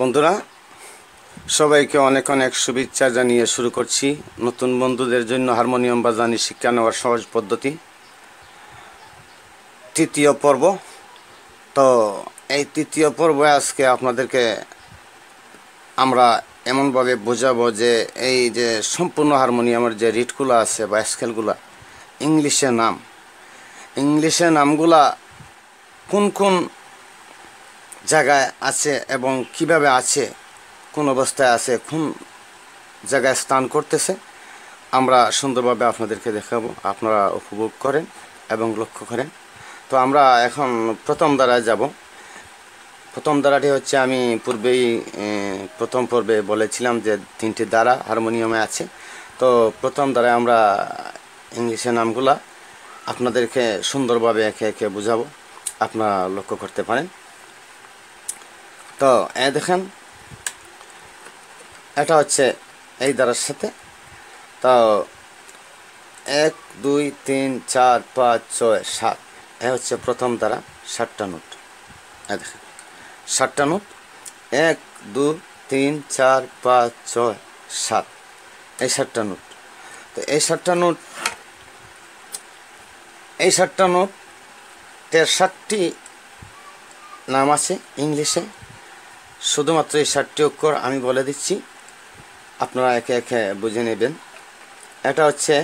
বন্ধুরা সবাইকে অনেক অনেক শুভেচ্ছা জানিয়ে শুরু করছি নতুন বন্ধুদের জন্য হারমোনিয়াম বাজানি শিক্ষা নেওয়ার সহজ পদ্ধতি তৃতীয় পর্ব তো এই তৃতীয় পর্ব আজকে আপনাদেরকে আমরা এমনভাবে বোঝাবো যে এই যে সম্পূর্ণ হারমোনিয়ামের যে রিটগুলো আছে বা স্কেলগুলো ইংলিশে নাম ইংলিশে নামগুলা কোন কোন জায়গায় আছে এবং কিভাবে আছে কোন অবস্থায় আছে কোন জায়গায় স্নান করতেছে আমরা সুন্দরভাবে আপনাদেরকে দেখাবো আপনারা উপভোগ করেন এবং লক্ষ্য করেন তো আমরা এখন প্রথম দ্বারায় যাব প্রথম দ্বারাটি হচ্ছে আমি পূর্বেই প্রথম পর্বে বলেছিলাম যে তিনটি দ্বারা হারমোনিয়ামে আছে তো প্রথম দ্বারা আমরা ইংলিশের নামগুলা আপনাদেরকে সুন্দরভাবে একে একে বোঝাবো আপনারা লক্ষ্য করতে পারেন তো এ দেখেন এটা হচ্ছে এই দ্বারার সাথে তো এক দুই তিন চার পাঁচ ছয় সাত এ হচ্ছে প্রথম দ্বারা সাতটা নোট এ দেখেন ষাটটা নোট এক দু তিন চার পাঁচ ছয় সাত এই সাতটা নোট তো এই সাতটা নোট এই সাতটা নোট তের সাতটি নাম আছে ইংলিশে শুধুমাত্র এই ষাটটি অক্ষর আমি বলে দিচ্ছি আপনারা একে একে বুঝে নেবেন এটা হচ্ছে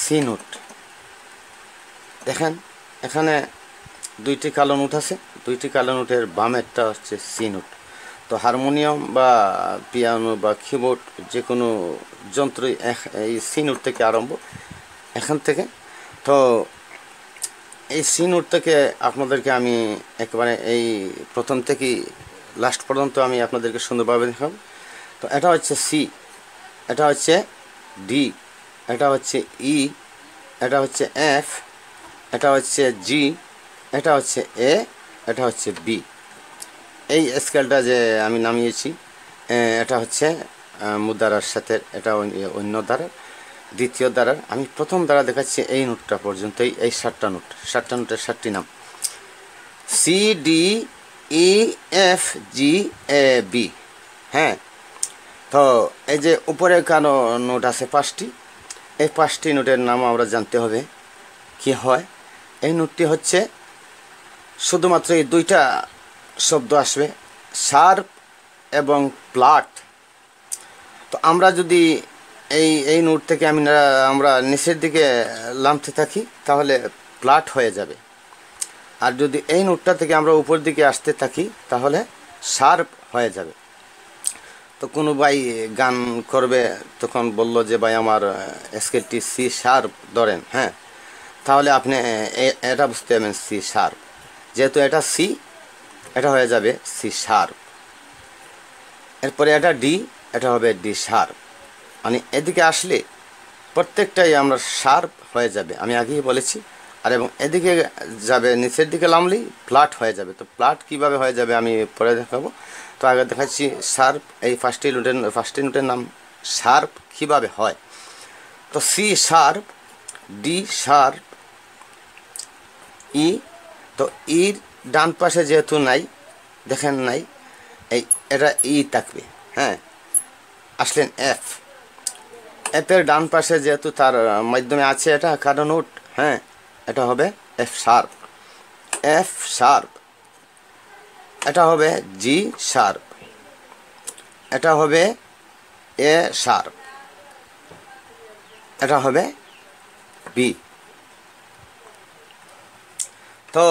সি নোট দেখেন এখানে দুইটি কালো নোট আছে দুইটি কালো নোটের বামেরটা হচ্ছে সি নোট তো হারমোনিয়াম বা পিয়ানো বা কিবোর্ড যে কোনো যন্ত্র এই সি নোট থেকে আরম্ভ এখান থেকে তো এই সি নোট থেকে আপনাদেরকে আমি একেবারে এই প্রথম থেকেই লাস্ট পর্যন্ত আমি আপনাদেরকে সুন্দরভাবে দেখাব তো এটা হচ্ছে সি এটা হচ্ছে ডি এটা হচ্ছে ই e, এটা হচ্ছে এফ এটা হচ্ছে জি এটা হচ্ছে এ এটা হচ্ছে বি এই স্কেলটা যে আমি নামিয়েছি এটা হচ্ছে মুদ্রার সাথে এটা অন্য দ্বারা দ্বিতীয় দ্বারার আমি প্রথম দ্বারা দেখাচ্ছি এই নোটটা পর্যন্ত এই সাতটা নোট সাতটা নোটের সাতটি নাম C D E F G A B হ্যাঁ তো এই যে উপরে কেন নোট আছে পাঁচটি এই পাঁচটি নোটের নাম আমরা জানতে হবে কি হয় এই নোটটি হচ্ছে শুধুমাত্র এই দুইটা শব্দ আসবে সার্প এবং প্লাট তো আমরা যদি এই এই নোট থেকে আমি আমরা নিচের দিকে নামতে থাকি তাহলে প্লাট হয়ে যাবে আর যদি এই নোটটা থেকে আমরা উপর দিকে আসতে থাকি তাহলে শার্প হয়ে যাবে তো কোনো ভাই গান করবে তখন বলল যে ভাই আমার স্কেলটি সি শার্প ধরেন হ্যাঁ তাহলে আপনি এটা বুঝতে পারবেন সি শার্প যেহেতু এটা সি এটা হয়ে যাবে সি শার্প এরপরে এটা ডি এটা হবে ডি শার্প মানে এদিকে আসলে প্রত্যেকটাই আমরা শার্প হয়ে যাবে আমি আগেই বলেছি আর এবং এদিকে যাবে নিচের দিকে নামলেই ফ্ল্যাট হয়ে যাবে তো ফ্ল্যাট কিভাবে হয়ে যাবে আমি পরে দেখাবো তো আগে দেখাচ্ছি সার্প এই ফার্স্ট ইউনিটের ফার্স্ট ইউনিটের নাম শার্প কিভাবে হয় তো C sharp D sharp E তো ইর ডান পাশে যেহেতু নাই দেখেন নাই এই এটা ই থাকবে হ্যাঁ আসলেন এফ এফের ডান পাশে যেহেতু তার মাধ্যমে আছে এটা কারণ নোট হ্যাঁ এটা হবে এফ শার্প এফ শার্প এটা হবে জি শার্প এটা হবে এ শার্প এটা হবে বি তো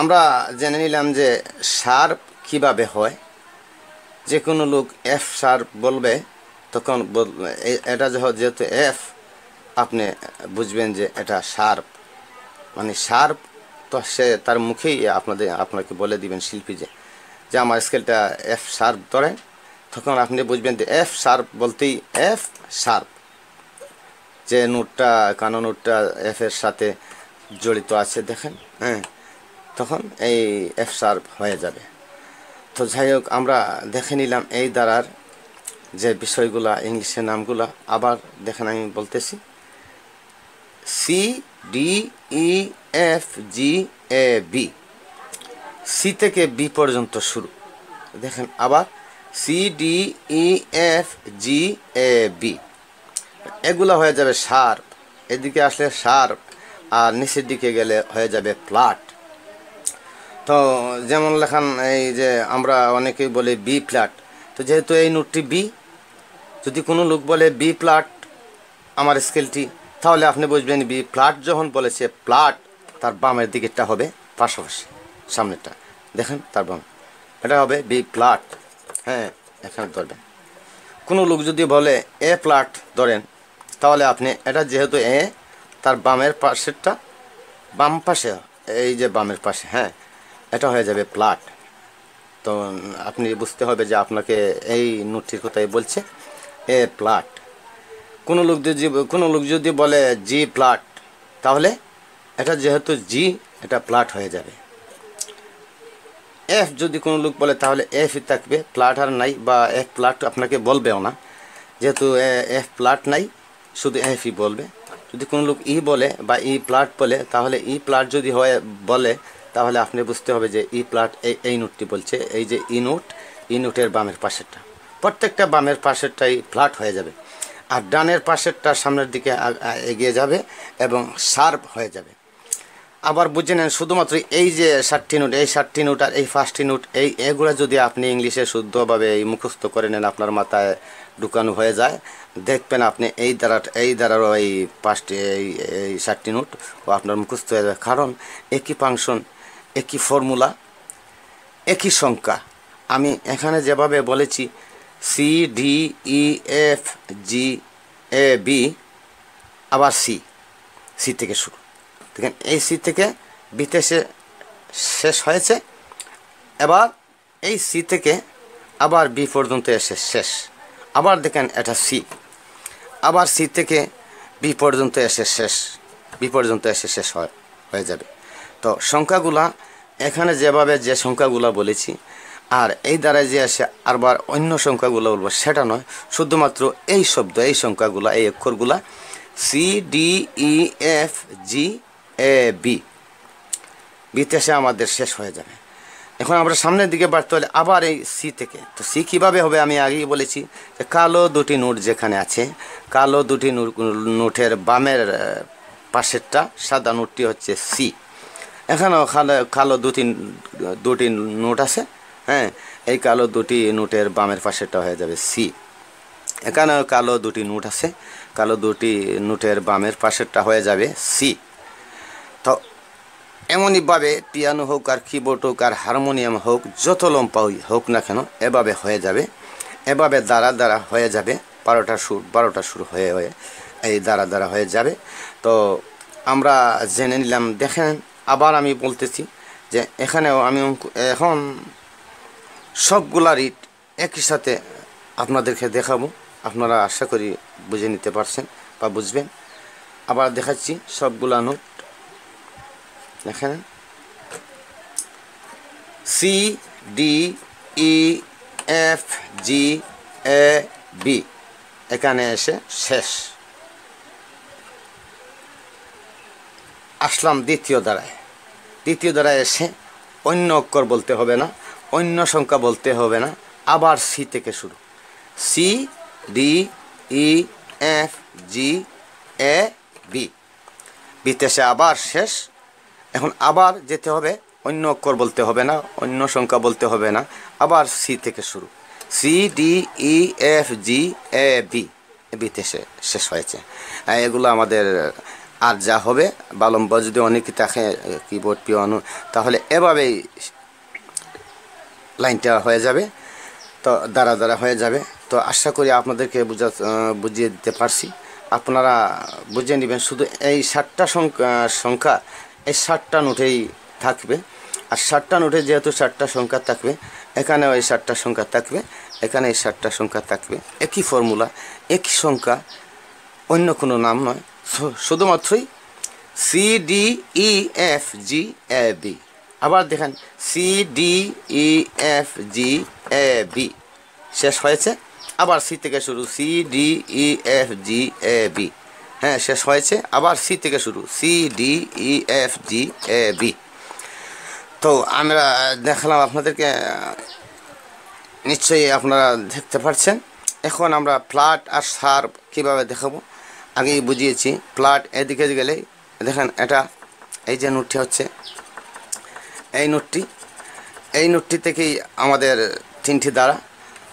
আমরা জেনে নিলাম যে শার্প কিভাবে হয় যে কোনো লোক এফ শার্প বলবে তখন এটা যেহেতু এফ আপনি বুঝবেন যে এটা শার্প মানে সার্প তো সে তার মুখেই আপনাদের আপনাকে বলে দিবেন শিল্পী যে যে আমার স্কেলটা এফ শার্প ধরে তখন আপনি বুঝবেন যে এফ শার্প বলতেই এফ শার্প যে নোটটা কানো নোটটা এফের সাথে জড়িত আছে দেখেন হ্যাঁ তখন এই এফ শার্প হয়ে যাবে তো যাই হোক আমরা দেখে নিলাম এই দ্বারার যে বিষয়গুলা ইংলিশের নামগুলা আবার দেখেন আমি বলতেছি C D E F G A B C থেকে বি পর্যন্ত শুরু দেখেন আবার C D E F G A B এগুলো হয়ে যাবে শার্প এদিকে আসলে শার্প আর নিচের দিকে গেলে হয়ে যাবে ফ্ল্যাট তো যেমন লেখান এই যে আমরা অনেকেই বলি বি ফ্ল্যাট তো যেহেতু এই নোটটি বি যদি কোনো লোক বলে বি ফ্ল্যাট আমার স্কেলটি তাহলে আপনি বুঝবেন বি ফ্ল্যাট যখন বলেছে প্লাট তার বামের দিকেরটা হবে পাশাপাশি সামনেরটা দেখেন তার বাম এটা হবে বি ফ্ল্যাট হ্যাঁ এখানে ধরবেন কোনো লোক যদি বলে এ প্লাট ধরেন তাহলে আপনি এটা যেহেতু এ তার বামের পাশেরটা বাম পাশে এই যে বামের পাশে হ্যাঁ এটা হয়ে যাবে প্লাট তো আপনি বুঝতে হবে যে আপনাকে এই নোটটির কথাই বলছে এ প্লাট কোনো লোক যদি কোনো লোক যদি বলে জি প্লাট তাহলে এটা যেহেতু জি এটা প্লাট হয়ে যাবে এফ যদি কোনো লোক বলে তাহলে এফই থাকবে প্লাট আর নাই বা এফ প্লাট আপনাকে বলবেও না যেহেতু এফ প্লাট নাই শুধু এফই বলবে যদি কোনো লোক ই e বলে বা ই e প্লাট বলে তাহলে ই e প্লাট যদি হয় বলে তাহলে আপনি বুঝতে হবে যে ই প্লাট এই এই নোটটি বলছে এই যে ই নোট ই নোটের বামের পাশেরটা প্রত্যেকটা বামের পাশেরটাই ফ্ল্যাট হয়ে যাবে আর ডানের পাশেরটা সামনের দিকে এগিয়ে যাবে এবং সার্ভ হয়ে যাবে আবার বুঝে নেন শুধুমাত্র এই যে ষাটটি নোট এই ষাটটি নোট আর এই ফার্স্টটি নোট এই এগুলো যদি আপনি ইংলিশে শুদ্ধভাবে এই মুখস্থ করে নেন আপনার মাথায় ঢুকানো হয়ে যায় দেখবেন আপনি এই দ্বারা এই দ্বারারও এই পাঁচটি এই এই ষাটটি নোট ও আপনার মুখস্থ হয়ে যাবে কারণ একই ফাংশন একই ফর্মুলা একই সংখ্যা আমি এখানে যেভাবে বলেছি C D E F G A B আবার সি সি থেকে শুরু দেখেন এই সি থেকে বিতে সে শেষ হয়েছে এবার এই সি থেকে আবার বি পর্যন্ত এসে শেষ আবার দেখেন এটা সি আবার সি থেকে বি পর্যন্ত এসে শেষ বি পর্যন্ত এসে শেষ হয় হয়ে যাবে তো সংখ্যাগুলা এখানে যেভাবে যে সংখ্যাগুলা বলেছি আর এই দ্বারা যে আসে আরবার অন্য সংখ্যাগুলো বলবো সেটা নয় শুধুমাত্র এই শব্দ এই সংখ্যাগুলো এই অক্ষরগুলা C D E F G A B বিতেসে আমাদের শেষ হয়ে যাবে এখন আমরা সামনের দিকে বাড়তে হলে আবার এই সি থেকে তো সি কীভাবে হবে আমি আগেই বলেছি যে কালো দুটি নোট যেখানে আছে কালো দুটি নোটের বামের পাশেরটা সাদা নোটটি হচ্ছে সি এখানেও কালো কালো দুটি দুটি নোট আছে হ্যাঁ এই কালো দুটি নোটের বামের পাশেটা হয়ে যাবে সি এখানে কালো দুটি নোট আছে কালো দুটি নোটের বামের পাশেরটা হয়ে যাবে সি তো এমনইভাবে পিয়ানো হোক আর কিবোর্ড হোক আর হারমোনিয়াম হোক যত লম্পা হোক না কেন এভাবে হয়ে যাবে এভাবে দ্বারা দ্বারা হয়ে যাবে বারোটা সুর বারোটা সুর হয়ে হয়ে এই দ্বারা দ্বারা হয়ে যাবে তো আমরা জেনে নিলাম দেখেন আবার আমি বলতেছি যে এখানেও আমি এখন সবগুলা রিট একই সাথে আপনাদেরকে দেখাবো আপনারা আশা করি বুঝে নিতে পারছেন বা বুঝবেন আবার দেখাচ্ছি সবগুলা নোট দেখেন C D E F G A B এখানে এসে শেষ আসলাম দ্বিতীয় দ্বারায় দ্বিতীয় দ্বারায় এসে অন্য অক্ষর বলতে হবে না অন্য সংখ্যা বলতে হবে না আবার সি থেকে শুরু C D E F G A B সে আবার শেষ এখন আবার যেতে হবে অন্য অক্ষর বলতে হবে না অন্য সংখ্যা বলতে হবে না আবার সি থেকে শুরু C D E F G A B বিতে শেষ হয়েছে এগুলো আমাদের আর যা হবে বালম্ব যদি অনেক থাকে কিবোর্ড পিওয়ানো তাহলে এভাবেই লাইনটা হয়ে যাবে তো দ্বারা দ্বারা হয়ে যাবে তো আশা করি আপনাদেরকে বুঝা বুঝিয়ে দিতে পারছি আপনারা বুঝে নেবেন শুধু এই ষাটটা সংখ্যা এই ষাটটা নোটেই থাকবে আর ষাটটা নোটে যেহেতু ষাটটা সংখ্যা থাকবে এখানেও ওই ষাটটা সংখ্যা থাকবে এখানে এই ষাটটা সংখ্যা থাকবে একই ফর্মুলা একই সংখ্যা অন্য কোনো নাম নয় শুধুমাত্রই C D E F G A B আবার দেখেন C D E F G A B শেষ হয়েছে আবার সি থেকে শুরু C D E F G A B হ্যাঁ শেষ হয়েছে আবার সি থেকে শুরু C D E F G A B তো আমরা দেখলাম আপনাদেরকে নিশ্চয়ই আপনারা দেখতে পাচ্ছেন এখন আমরা প্লাট আর সার কীভাবে দেখাবো আগেই বুঝিয়েছি প্লাট এদিকে গেলে দেখেন এটা এই যে নোটটি হচ্ছে এই নোটটি এই নোটটি থেকেই আমাদের তিনটি দ্বারা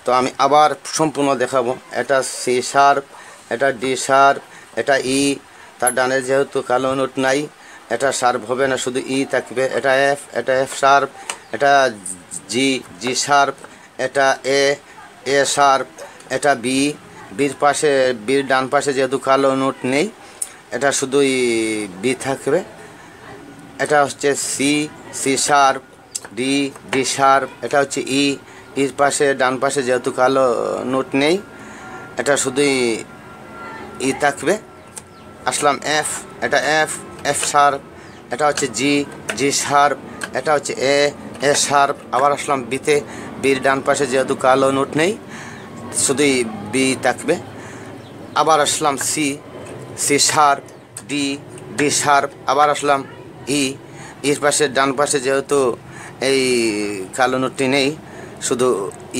তো আমি আবার সম্পূর্ণ দেখাবো এটা সি শার্প এটা ডি শার্প এটা ই e। তার ডানে যেহেতু কালো নোট নাই এটা শার্প হবে না শুধু ই e থাকবে এটা এফ এটা এফ শার্প এটা জি জি শার্প এটা এ এ শার্প এটা বি বির পাশে বির ডান পাশে যেহেতু কালো নোট নেই এটা শুধুই বি থাকবে এটা হচ্ছে C C sharp D D sharp এটা হচ্ছে ই e, ইর e পাশে ডান পাশে যেহেতু কালো নোট নেই এটা শুধুই ই e থাকবে আসলাম এফ এটা এফ এফ শার্প এটা হচ্ছে জি জি শার্প এটা হচ্ছে এ এ শার্প আবার আসলাম বিতে বির ডান পাশে যেহেতু কালো নোট নেই শুধুই বি থাকবে আবার আসলাম C C sharp D D sharp আবার আসলাম ই ইর পাশে ডান পাশে যেহেতু এই কালো নোটটি নেই শুধু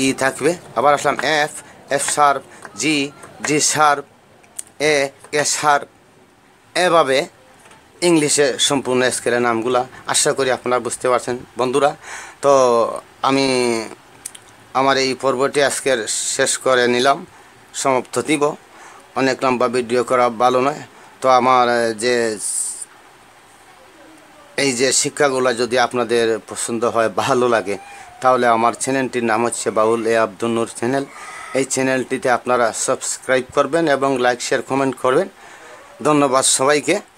ই থাকবে আবার আসলাম F F sharp G G sharp A A sharp এভাবে ইংলিশে সম্পূর্ণ স্কেলের নামগুলা আশা করি আপনারা বুঝতে পারছেন বন্ধুরা তো আমি আমার এই পর্বটি আজকের শেষ করে নিলাম সমাপ্ত দিব অনেক লম্বা ভিডিও করা ভালো নয় তো আমার যে এই যে শিক্ষাগুলো যদি আপনাদের পছন্দ হয় ভালো লাগে তাহলে আমার চ্যানেলটির নাম হচ্ছে বাউল এ আব্দুন্নুর চ্যানেল এই চ্যানেলটিতে আপনারা সাবস্ক্রাইব করবেন এবং লাইক শেয়ার কমেন্ট করবেন ধন্যবাদ সবাইকে